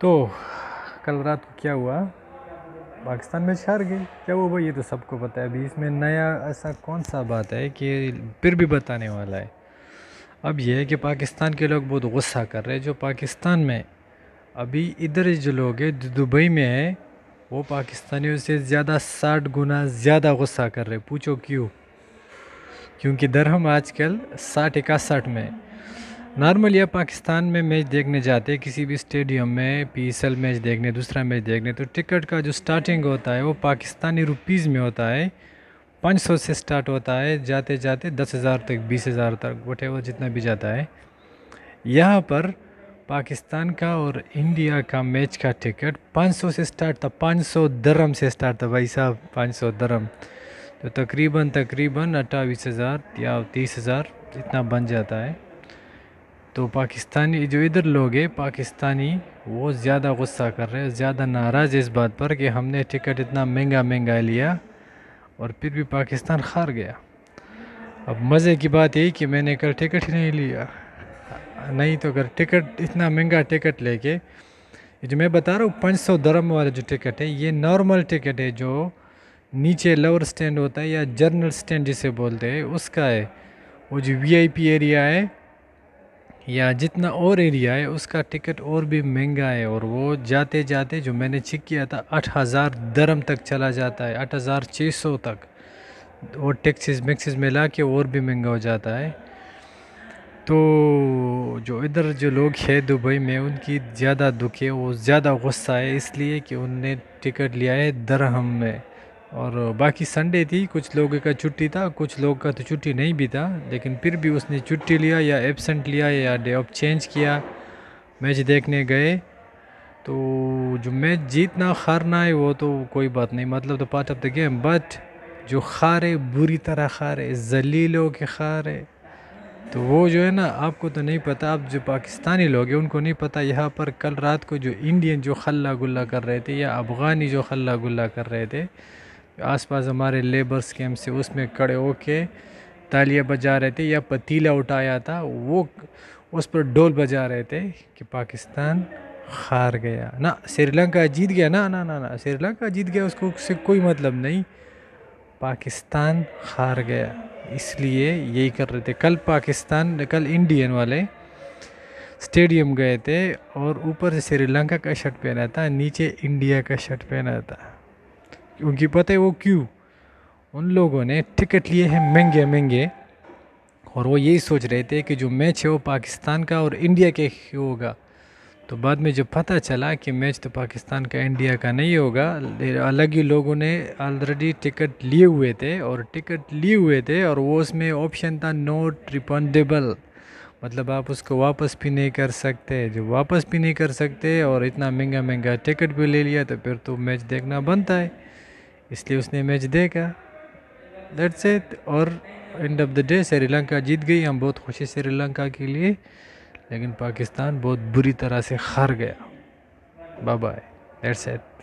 तो कल रात को क्या हुआ पाकिस्तान में छार गए क्या वो भाई ये तो सबको पता है अभी इसमें नया ऐसा कौन सा बात है कि फिर भी बताने वाला है अब यह है कि पाकिस्तान के लोग बहुत गुस्सा कर रहे हैं जो पाकिस्तान में अभी इधर जो लोग हैं दुबई में है वो पाकिस्तानियों से ज़्यादा साठ गुना ज़्यादा गुस्सा कर रहे पूछो क्यों क्योंकि दरहम आजकल साठ इकसठ में नॉर्मल या पाकिस्तान में मैच देखने जाते किसी भी स्टेडियम में पी मैच देखने दूसरा मैच देखने तो टिकट का जो स्टार्टिंग होता है वो पाकिस्तानी रुपीज़ में होता है 500 से स्टार्ट होता है जाते जाते दस हज़ार तक बीस हज़ार तक वटे वो जितना भी जाता है यहाँ पर पाकिस्तान का और इंडिया का मैच का टिकट 500 से स्टार्ट था 500 दरम से स्टार्ट था भाई साहब 500 दरम तो तकरीबन तकरीबन अट्ठाईस हज़ार या तीस हज़ार इतना बन जाता है तो पाकिस्तानी जो इधर लोग हैं पाकिस्तानी वो ज़्यादा गुस्सा कर रहे हैं ज़्यादा नाराज़ इस बात पर कि हमने टिकट इतना महंगा महंगा लिया और फिर भी पाकिस्तान हार गया अब मज़े की बात यही कि मैंने कल टिकट ही नहीं लिया नहीं तो अगर टिकट इतना महंगा टिकट लेके जो मैं बता रहा हूँ पाँच सौ दरम वाला जो टिकट है ये नॉर्मल टिकट है जो नीचे लवर स्टैंड होता है या जर्नल स्टैंड जिसे बोलते हैं उसका है वो जो वीआईपी एरिया है या जितना और एरिया है उसका टिकट और भी महंगा है और वो जाते जाते जो मैंने चेक किया था आठ हज़ार दरम तक चला जाता है आठ हज़ार छः सौ तक और टैक्सीज मैक्सीज में ला के और भी महंगा हो जाता है तो जो इधर जो लोग हैं दुबई में उनकी ज़्यादा दुख है वो ज़्यादा गुस्सा है इसलिए कि उनने टिकट लिया है दरहम में और बाकी संडे थी कुछ लोगों का छुट्टी था कुछ लोग का तो छुट्टी नहीं भी था लेकिन फिर भी उसने छुट्टी लिया या एबसेंट लिया या डे ऑफ चेंज किया मैच देखने गए तो जो मैच जीतना हारना है वो तो कोई बात नहीं मतलब तो part of the game but जो खारे बुरी तरह खारे जलीलों के खारे तो वो जो है ना आपको तो नहीं पता आप जो पाकिस्तानी लोग हैं उनको नहीं पता यहाँ पर कल रात को जो इंडियन जो खल्ला गुल्ला कर रहे थे या अफ़गानी जो खल्ला गुल्ला कर रहे थे आसपास हमारे लेबर्स कैंप से उसमें खड़े होके तालियां बजा रहे थे या पतीला उठाया था वो उस पर डोल बजा रहे थे कि पाकिस्तान हार गया ना श्रीलंका जीत गया ना ना ना ना श्रीलंका जीत गया उसको से कोई मतलब नहीं पाकिस्तान हार गया इसलिए यही कर रहे थे कल पाकिस्तान कल इंडियन वाले स्टेडियम गए थे और ऊपर से श्रीलंका का शर्ट पहना था नीचे इंडिया का शर्ट पहना था क्योंकि पता है वो क्यों उन लोगों ने टिकट लिए हैं महंगे महंगे और वो यही सोच रहे थे कि जो मैच है वो पाकिस्तान का और इंडिया के होगा तो बाद में जब पता चला कि मैच तो पाकिस्तान का इंडिया का नहीं होगा अलग ही लोगों ने ऑलरेडी टिकट लिए हुए थे और टिकट लिए हुए थे और वो उसमें ऑप्शन था नोट रिफंडेबल मतलब आप उसको वापस भी नहीं कर सकते जो वापस भी नहीं कर सकते और इतना महंगा महंगा टिकट भी ले लिया तो फिर तो मैच देखना बनता है इसलिए उसने मैच देखा दैट्स इट और end of the day Sri Lanka जीत गई हम बहुत खुशी श्रीलंका के लिए लेकिन पाकिस्तान बहुत बुरी तरह से हार गया बाय बाय दैट्स इट